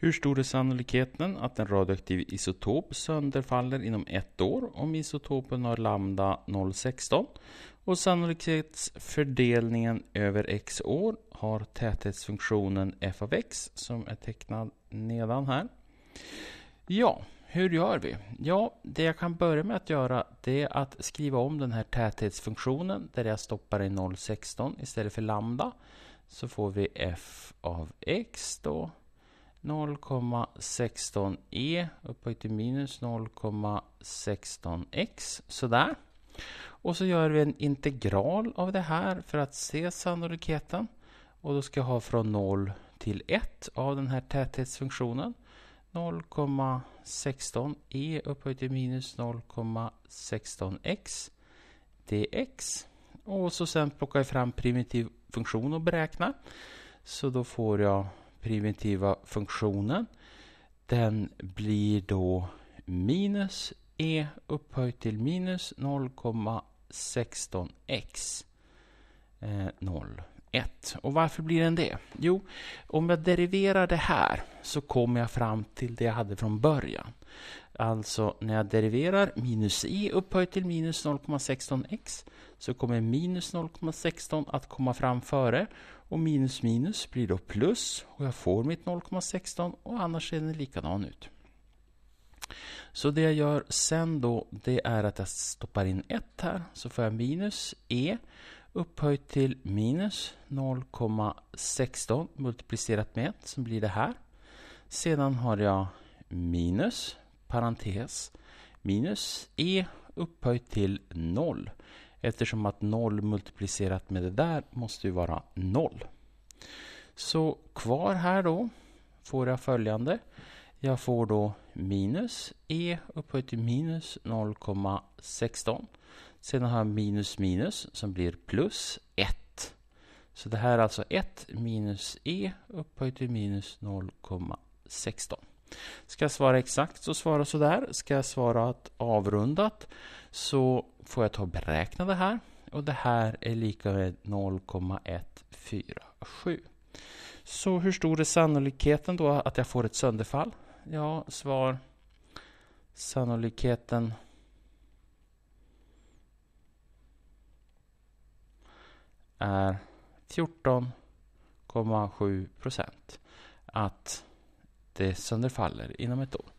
Hur stor är sannolikheten att en radioaktiv isotop sönderfaller inom ett år om isotopen har lambda 016? Och sannolikhetsfördelningen över x år har täthetsfunktionen f av x som är tecknad nedan här. Ja, hur gör vi? Ja, det jag kan börja med att göra det är att skriva om den här täthetsfunktionen där jag stoppar i 016 istället för lambda. Så får vi f av x då 0,16e upphöjt till minus 0,16x. Sådär. Och så gör vi en integral av det här för att se sannolikheten. Och då ska jag ha från 0 till 1 av den här täthetsfunktionen. 0,16e upphöjt till minus 0,16x dx. Och så sen plockar jag fram primitiv funktion och beräkna. Så då får jag primitiva funktionen den blir då minus e upphöjt till minus 0,16x. 0. Eh, 1. Och varför blir den det? Jo, om jag deriverar det här så kommer jag fram till det jag hade från början. Alltså när jag deriverar minus i upphöjt till minus 0,16x så kommer minus 0,16 att komma fram före och minus minus blir då plus och jag får mitt 0,16 och annars ser den likadan ut. Så det jag gör sen då det är att jag stoppar in 1 här så får jag minus e upphöjt till minus 0,16 multiplicerat med som blir det här. Sedan har jag minus parentes minus e upphöjt till 0 eftersom att 0 multiplicerat med det där måste ju vara 0. Så kvar här då får jag följande. Jag får då minus e upphöjt till minus 0,16 sedan har jag minus minus som blir plus 1. Så det här är alltså 1 minus e upphöjt till minus 0,16. Ska jag svara exakt så svara sådär. Ska jag svara att avrundat så får jag ta och beräkna det här. Och det här är lika med 0,147. Så hur stor är sannolikheten då att jag får ett sönderfall? Ja, svar sannolikheten är 14,7 procent att det sönderfaller inom ett år.